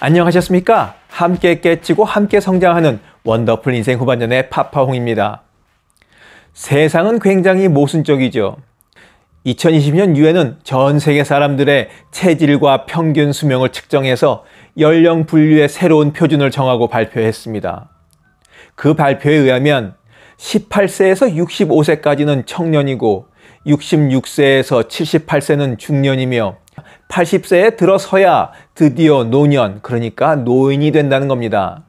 안녕하셨습니까? 함께 깨치고 함께 성장하는 원더풀 인생 후반전의 파파홍입니다. 세상은 굉장히 모순적이죠. 2020년 유엔은 전 세계 사람들의 체질과 평균 수명을 측정해서 연령 분류의 새로운 표준을 정하고 발표했습니다. 그 발표에 의하면 18세에서 65세까지는 청년이고 66세에서 78세는 중년이며 80세에 들어서야 드디어 노년, 그러니까 노인이 된다는 겁니다.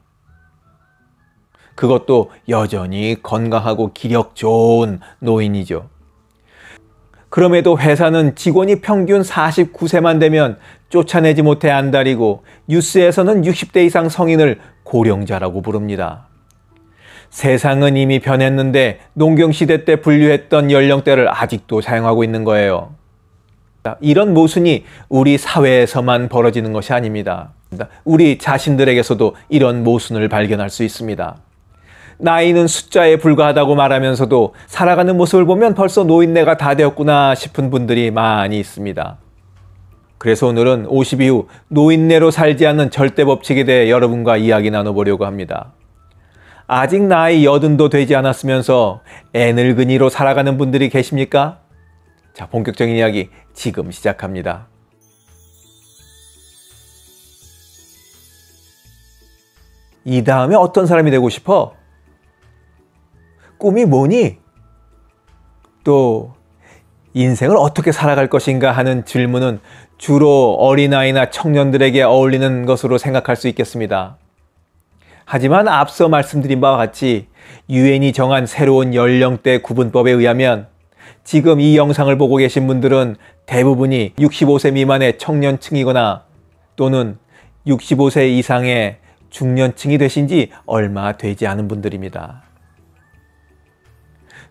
그것도 여전히 건강하고 기력 좋은 노인이죠. 그럼에도 회사는 직원이 평균 49세만 되면 쫓아내지 못해 안달이고 뉴스에서는 60대 이상 성인을 고령자라고 부릅니다. 세상은 이미 변했는데 농경시대 때 분류했던 연령대를 아직도 사용하고 있는 거예요. 이런 모순이 우리 사회에서만 벌어지는 것이 아닙니다. 우리 자신들에게서도 이런 모순을 발견할 수 있습니다. 나이는 숫자에 불과하다고 말하면서도 살아가는 모습을 보면 벌써 노인네가 다 되었구나 싶은 분들이 많이 있습니다. 그래서 오늘은 50 이후 노인네로 살지 않는 절대 법칙에 대해 여러분과 이야기 나눠보려고 합니다. 아직 나이 여든도 되지 않았으면서 애늙은이로 살아가는 분들이 계십니까? 자, 본격적인 이야기 지금 시작합니다. 이 다음에 어떤 사람이 되고 싶어? 꿈이 뭐니? 또 인생을 어떻게 살아갈 것인가 하는 질문은 주로 어린아이나 청년들에게 어울리는 것으로 생각할 수 있겠습니다. 하지만 앞서 말씀드린 바와 같이 유엔이 정한 새로운 연령대 구분법에 의하면 지금 이 영상을 보고 계신 분들은 대부분이 65세 미만의 청년층이거나 또는 65세 이상의 중년층이 되신 지 얼마 되지 않은 분들입니다.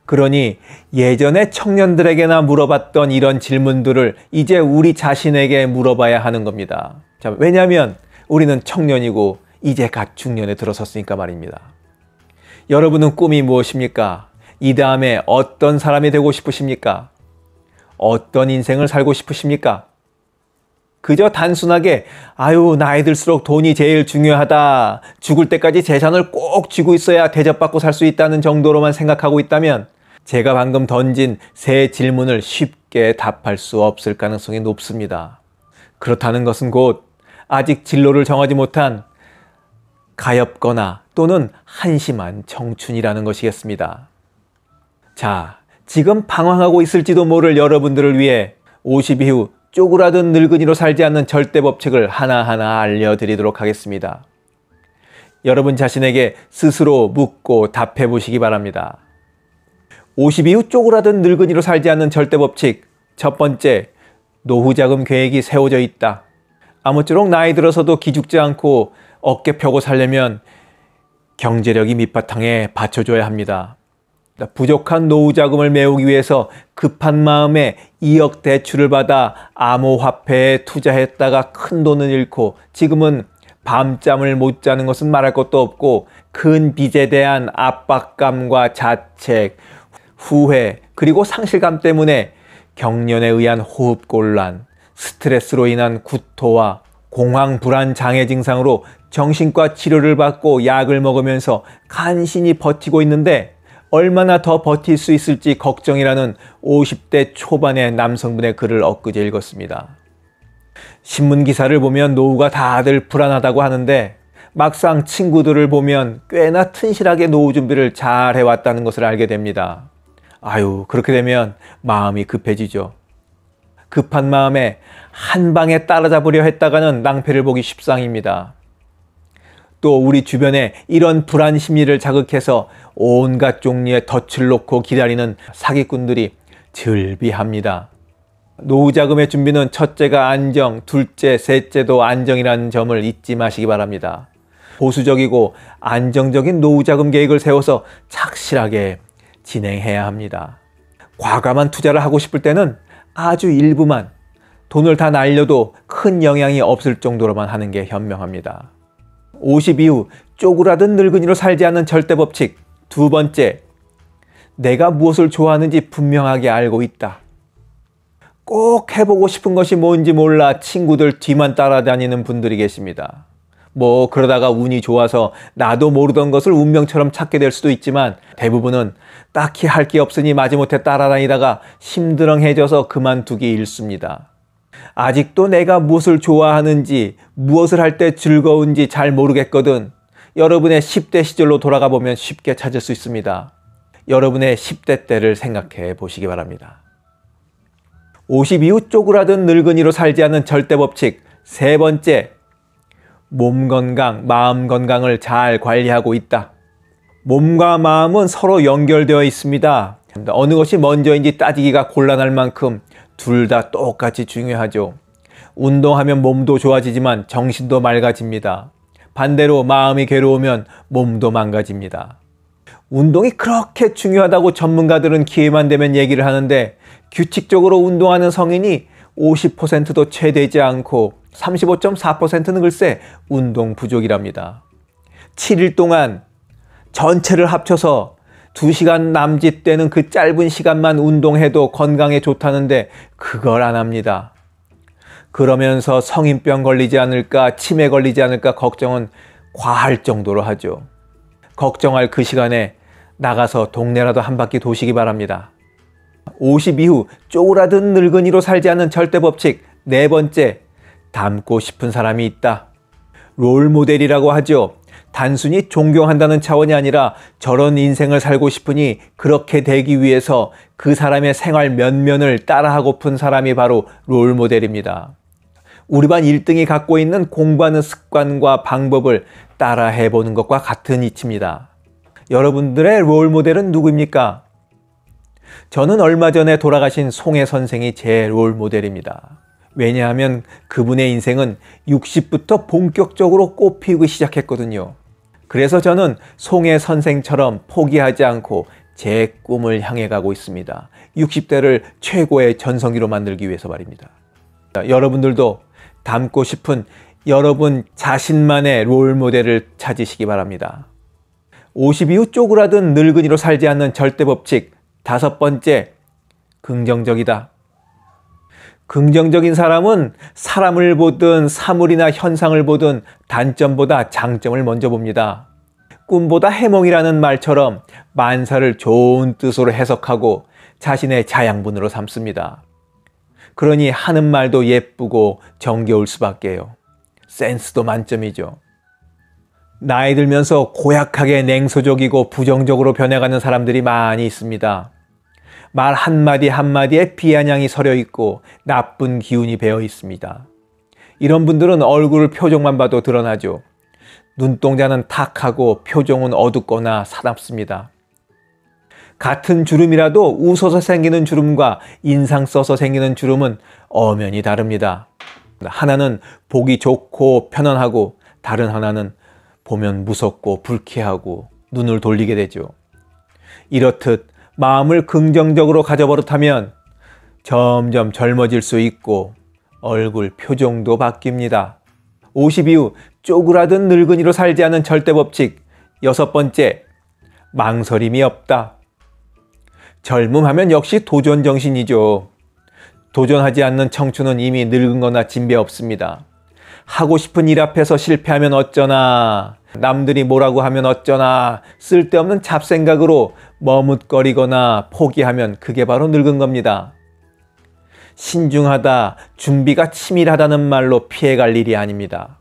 그러니 예전에 청년들에게나 물어봤던 이런 질문들을 이제 우리 자신에게 물어봐야 하는 겁니다. 자, 왜냐하면 우리는 청년이고 이제 갓 중년에 들어섰으니까 말입니다. 여러분은 꿈이 무엇입니까? 이 다음에 어떤 사람이 되고 싶으십니까? 어떤 인생을 살고 싶으십니까? 그저 단순하게 아유 나이 들수록 돈이 제일 중요하다. 죽을 때까지 재산을 꼭 쥐고 있어야 대접받고 살 수 있다는 정도로만 생각하고 있다면 제가 방금 던진 세 질문을 쉽게 답할 수 없을 가능성이 높습니다. 그렇다는 것은 곧 아직 진로를 정하지 못한 가엾거나 또는 한심한 청춘이라는 것이겠습니다. 자, 지금 방황하고 있을지도 모를 여러분들을 위해 50 이후 쪼그라든 늙은이로 살지 않는 절대 법칙을 하나하나 알려드리도록 하겠습니다. 여러분 자신에게 스스로 묻고 답해 보시기 바랍니다. 50 이후 쪼그라든 늙은이로 살지 않는 절대 법칙. 첫 번째, 노후자금 계획이 세워져 있다. 아무쪼록 나이 들어서도 기죽지 않고 어깨 펴고 살려면 경제력이 밑바탕에 받쳐줘야 합니다. 부족한 노후 자금을 메우기 위해서 급한 마음에 2억 대출을 받아 암호화폐에 투자했다가 큰 돈을 잃고 지금은 밤잠을 못 자는 것은 말할 것도 없고 큰 빚에 대한 압박감과 자책, 후회, 그리고 상실감 때문에 경련에 의한 호흡곤란, 스트레스로 인한 구토와 공황 불안 장애 증상으로 정신과 치료를 받고 약을 먹으면서 간신히 버티고 있는데 얼마나 더 버틸 수 있을지 걱정이라는 50대 초반의 남성분의 글을 엊그제 읽었습니다. 신문 기사를 보면 노후가 다들 불안하다고 하는데 막상 친구들을 보면 꽤나 튼실하게 노후 준비를 잘 해왔다는 것을 알게 됩니다. 아유, 그렇게 되면 마음이 급해지죠. 급한 마음에 한 방에 따라잡으려 했다가는 낭패를 보기 십상입니다. 또 우리 주변에 이런 불안 심리를 자극해서 온갖 종류의 덫을 놓고 기다리는 사기꾼들이 즐비합니다. 노후 자금의 준비는 첫째가 안정, 둘째, 셋째도 안정이라는 점을 잊지 마시기 바랍니다. 보수적이고 안정적인 노후 자금 계획을 세워서 착실하게 진행해야 합니다. 과감한 투자를 하고 싶을 때는 아주 일부만 돈을 다 날려도 큰 영향이 없을 정도로만 하는 게 현명합니다. 50 이후 쪼그라든 늙은이로 살지 않는 절대 법칙. 두 번째, 내가 무엇을 좋아하는지 분명하게 알고 있다. 꼭 해보고 싶은 것이 뭔지 몰라 친구들 뒤만 따라다니는 분들이 계십니다. 뭐 그러다가 운이 좋아서 나도 모르던 것을 운명처럼 찾게 될 수도 있지만 대부분은 딱히 할 게 없으니 마지못해 따라다니다가 심드렁해져서 그만두기 일쑤입니다. 아직도 내가 무엇을 좋아하는지 무엇을 할 때 즐거운지 잘 모르겠거든 여러분의 10대 시절로 돌아가 보면 쉽게 찾을 수 있습니다. 여러분의 10대 때를 생각해 보시기 바랍니다. 50 이후 쪼그라든 늙은이로 살지 않는 절대 법칙 세 번째 몸 건강, 마음 건강을 잘 관리하고 있다. 몸과 마음은 서로 연결되어 있습니다. 어느 것이 먼저인지 따지기가 곤란할 만큼 둘 다 똑같이 중요하죠. 운동하면 몸도 좋아지지만 정신도 맑아집니다. 반대로 마음이 괴로우면 몸도 망가집니다. 운동이 그렇게 중요하다고 전문가들은 기회만 되면 얘기를 하는데 규칙적으로 운동하는 성인이 50%도 채 되지 않고 35.4%는 글쎄 운동 부족이랍니다. 7일 동안 전체를 합쳐서 2시간 남짓 되는 그 짧은 시간만 운동해도 건강에 좋다는데 그걸 안 합니다. 그러면서 성인병 걸리지 않을까, 치매 걸리지 않을까 걱정은 과할 정도로 하죠. 걱정할 그 시간에 나가서 동네라도 한 바퀴 도시기 바랍니다. 50 이후 쪼그라든 늙은이로 살지 않는 절대 법칙 네 번째, 닮고 싶은 사람이 있다. 롤 모델이라고 하죠. 단순히 존경한다는 차원이 아니라 저런 인생을 살고 싶으니 그렇게 되기 위해서 그 사람의 생활 면면을 따라하고픈 사람이 바로 롤 모델입니다. 우리 반 1등이 갖고 있는 공부하는 습관과 방법을 따라해 보는 것과 같은 이치입니다. 여러분들의 롤 모델은 누구입니까? 저는 얼마 전에 돌아가신 송혜 선생이 제 롤 모델입니다. 왜냐하면 그분의 인생은 60부터 본격적으로 꽃피우기 시작했거든요. 그래서 저는 송혜 선생처럼 포기하지 않고 제 꿈을 향해 가고 있습니다. 60대를 최고의 전성기로 만들기 위해서 말입니다. 여러분들도 담고 싶은 여러분 자신만의 롤 모델을 찾으시기 바랍니다. 50 이후 쪼그라든 늙은이로 살지 않는 절대 법칙 다섯 번째, 긍정적이다. 긍정적인 사람은 사람을 보든 사물이나 현상을 보든 단점보다 장점을 먼저 봅니다. 꿈보다 해몽이라는 말처럼 만사를 좋은 뜻으로 해석하고 자신의 자양분으로 삼습니다. 그러니 하는 말도 예쁘고 정겨울 수밖에요. 센스도 만점이죠. 나이 들면서 고약하게 냉소적이고 부정적으로 변해가는 사람들이 많이 있습니다. 말 한마디 한마디에 비아냥이 서려 있고 나쁜 기운이 배어 있습니다. 이런 분들은 얼굴 표정만 봐도 드러나죠. 눈동자는 탁하고 표정은 어둡거나 사납습니다. 같은 주름이라도 웃어서 생기는 주름과 인상 써서 생기는 주름은 엄연히 다릅니다. 하나는 보기 좋고 편안하고 다른 하나는 보면 무섭고 불쾌하고 눈을 돌리게 되죠. 이렇듯 마음을 긍정적으로 가져버릇하면 점점 젊어질 수 있고 얼굴 표정도 바뀝니다. 50 이후 쪼그라든 늙은이로 살지 않은 절대 법칙 여섯 번째 망설임이 없다. 젊음하면 역시 도전 정신이죠. 도전하지 않는 청춘은 이미 늙은 거나 진배 없습니다. 하고 싶은 일 앞에서 실패하면 어쩌나, 남들이 뭐라고 하면 어쩌나, 쓸데없는 잡생각으로 머뭇거리거나 포기하면 그게 바로 늙은 겁니다. 신중하다, 준비가 치밀하다는 말로 피해갈 일이 아닙니다.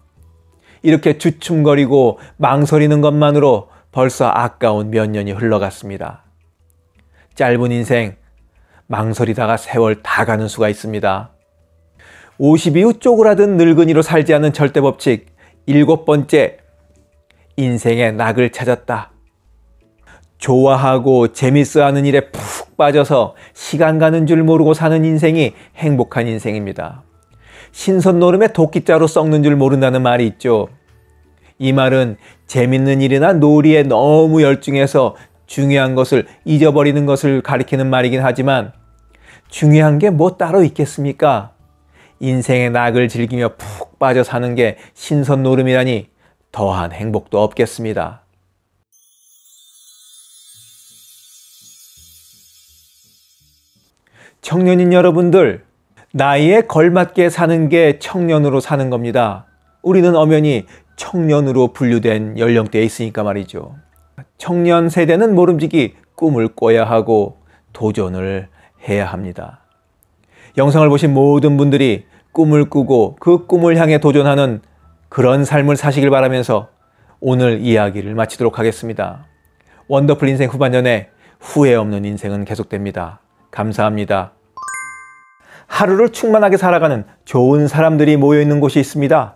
이렇게 주춤거리고 망설이는 것만으로 벌써 아까운 몇 년이 흘러갔습니다. 짧은 인생, 망설이다가 세월 다 가는 수가 있습니다. 50 이후 쪼그라든 늙은이로 살지 않는 절대법칙 일곱 번째, 인생의 낙을 찾았다. 좋아하고 재밌어하는 일에 푹 빠져서 시간 가는 줄 모르고 사는 인생이 행복한 인생입니다. 신선노름에 도끼자루 썩는 줄 모른다는 말이 있죠. 이 말은 재밌는 일이나 놀이에 너무 열중해서 중요한 것을 잊어버리는 것을 가리키는 말이긴 하지만 중요한 게 뭐 따로 있겠습니까? 인생의 낙을 즐기며 푹 빠져 사는 게 신선 노름이라니 더한 행복도 없겠습니다. 청년인 여러분들, 나이에 걸맞게 사는 게 청년으로 사는 겁니다. 우리는 엄연히 청년으로 분류된 연령대에 있으니까 말이죠. 청년 세대는 모름지기 꿈을 꿔야 하고 도전을 해야 합니다. 영상을 보신 모든 분들이 꿈을 꾸고 그 꿈을 향해 도전하는 그런 삶을 사시길 바라면서 오늘 이야기를 마치도록 하겠습니다. 원더풀 인생 후반년에 후회 없는 인생은 계속됩니다. 감사합니다. 하루를 충만하게 살아가는 좋은 사람들이 모여 있는 곳이 있습니다.